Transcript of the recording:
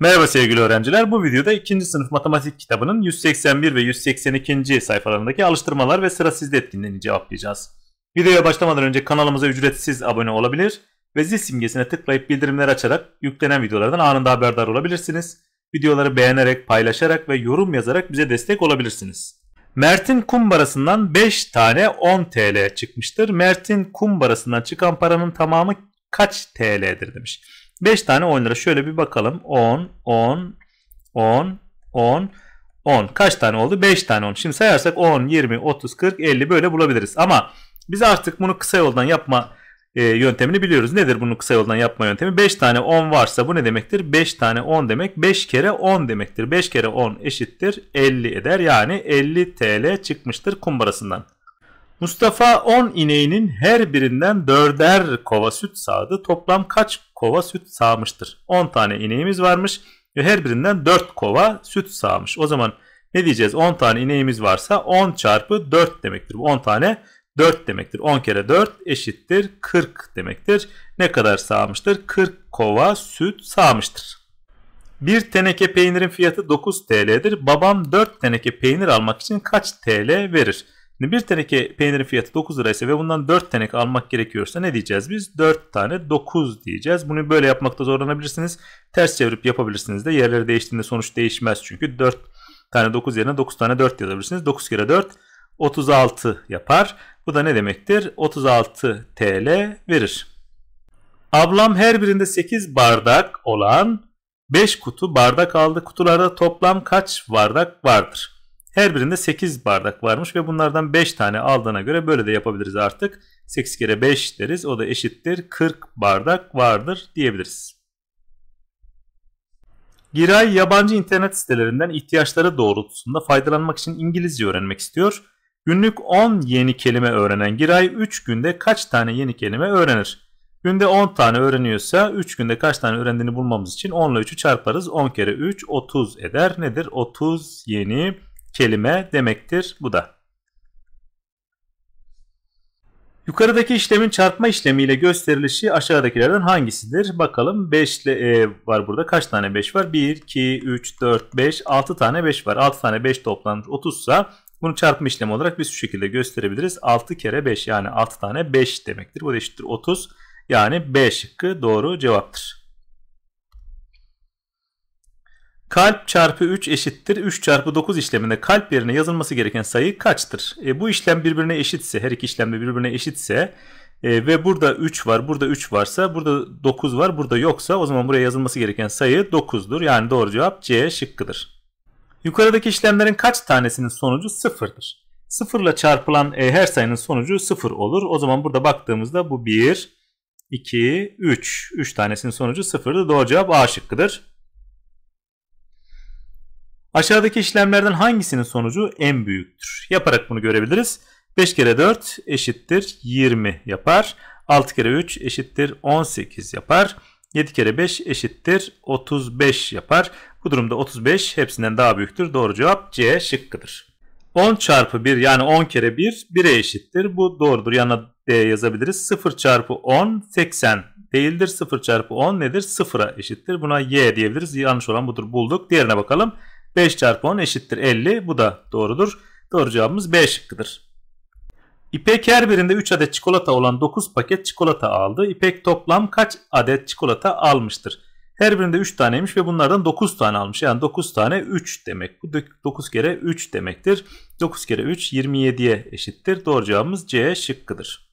Merhaba sevgili öğrenciler. Bu videoda 2. sınıf matematik kitabının 181 ve 182. sayfalarındaki alıştırmalar ve sıra sizde etkinliğini cevaplayacağız. Videoya başlamadan önce kanalımıza ücretsiz abone olabilir ve zil simgesine tıklayıp bildirimleri açarak yüklenen videolardan anında haberdar olabilirsiniz. Videoları beğenerek, paylaşarak ve yorum yazarak bize destek olabilirsiniz. Mert'in kumbarasından 5 tane 10 TL çıkmıştır. Mert'in kumbarasından çıkan paranın tamamı kaç TL'dir demiş. 5 tane 10 lira. Şöyle bir bakalım. 10, 10, 10, 10, 10. Kaç tane oldu? 5 tane 10. Şimdi sayarsak 10, 20, 30, 40, 50 böyle bulabiliriz. Ama biz artık bunu kısa yoldan yapma e, yöntemini biliyoruz. Nedir bunu kısa yoldan yapma yöntemi? 5 tane 10 varsa bu ne demektir? 5 tane 10 demek 5 kere 10 demektir. 5 kere 10 eşittir 50 eder. Yani 50 TL çıkmıştır kumbarasından. Mustafa 10 ineğinin her birinden 4'er kova süt sağdı. Toplam kaç kova süt sağmıştır. 10 tane ineğimiz varmış ve her birinden 4 kova süt sağmış. O zaman ne diyeceğiz? 10 tane ineğimiz varsa 10 çarpı 4 demektir. Bu 10 tane 4 demektir. 10 kere 4 eşittir 40 demektir. Ne kadar sağmıştır? 40 kova süt sağmıştır. Bir teneke peynirin fiyatı 9 TL'dir. Babam 4 teneke peynir almak için kaç TL verir? Şimdi bir teneke peynirin fiyatı 9 liraysa ve bundan 4 tenek almak gerekiyorsa ne diyeceğiz biz? 4 tane 9 diyeceğiz. Bunu böyle yapmakta zorlanabilirsiniz. Ters çevirip yapabilirsiniz de yerleri değiştiğinde sonuç değişmez çünkü 4 tane 9 yerine 9 tane 4 yazabilirsiniz. 9 kere 4 36 yapar. Bu da ne demektir? 36 TL verir. Ablam her birinde 8 bardak olan 5 kutu bardak aldı. Kutularda toplam kaç bardak vardır? Her birinde 8 bardak varmış ve bunlardan 5 tane aldığına göre böyle de yapabiliriz artık. 8 kere 5 deriz o da eşittir 40 bardak vardır diyebiliriz. Giray yabancı internet sitelerinden ihtiyaçları doğrultusunda faydalanmak için İngilizce öğrenmek istiyor. Günlük 10 yeni kelime öğrenen Giray 3 günde kaç tane yeni kelime öğrenir? Günde 10 tane öğreniyorsa 3 günde kaç tane öğrendiğini bulmamız için 10 ile 3'ü çarparız. 10 kere 3 30 eder. Nedir? 30 yeni kelime demektir bu da. Yukarıdaki işlemin çarpma işlemiyle gösterilişi aşağıdakilerden hangisidir? Bakalım 5 e, var burada. Kaç tane 5 var? 1, 2, 3, 4, 5, 6 tane 5 var. 6 tane 5 toplanmış 30 sa bunu çarpma işlemi olarak biz şu şekilde gösterebiliriz. 6 kere 5 yani 6 tane 5 demektir. Bu da eşittir 30 yani B şıkkı doğru cevaptır. kalp çarpı 3 eşittir 3 çarpı 9 işleminde kalp yerine yazılması gereken sayı kaçtır? E, bu işlem birbirine eşitse her iki işlem de birbirine eşitse e, ve burada 3 var burada 3 varsa burada 9 var burada yoksa o zaman buraya yazılması gereken sayı 9'dur. Yani doğru cevap C şıkkıdır. Yukarıdaki işlemlerin kaç tanesinin sonucu 0'dır? 0 ile çarpılan e, her sayının sonucu 0 olur. O zaman burada baktığımızda bu 1, 2, 3. 3 tanesinin sonucu 0'dı. Doğru cevap A şıkkıdır. Aşağıdaki işlemlerden hangisinin sonucu en büyüktür? Yaparak bunu görebiliriz. 5 kere 4 eşittir 20 yapar. 6 kere 3 eşittir 18 yapar. 7 kere 5 eşittir 35 yapar. Bu durumda 35 hepsinden daha büyüktür. Doğru cevap C şıkkıdır. 10 çarpı 1 yani 10 kere 1 1'e eşittir. Bu doğrudur. Yanına D yazabiliriz. 0 çarpı 10 80 değildir. 0 çarpı 10 nedir? 0'a eşittir. Buna Y diyebiliriz. Yanlış olan budur. Bulduk. Diğerine bakalım. 5 çarpı 10 eşittir 50. Bu da doğrudur. Doğru cevabımız B şıkkıdır. İpek her birinde 3 adet çikolata olan 9 paket çikolata aldı. İpek toplam kaç adet çikolata almıştır? Her birinde 3 taneymiş ve bunlardan 9 tane almış. Yani 9 tane 3 demek. Bu 9 kere 3 demektir. 9 kere 3 27'ye eşittir. Doğru cevabımız C şıkkıdır.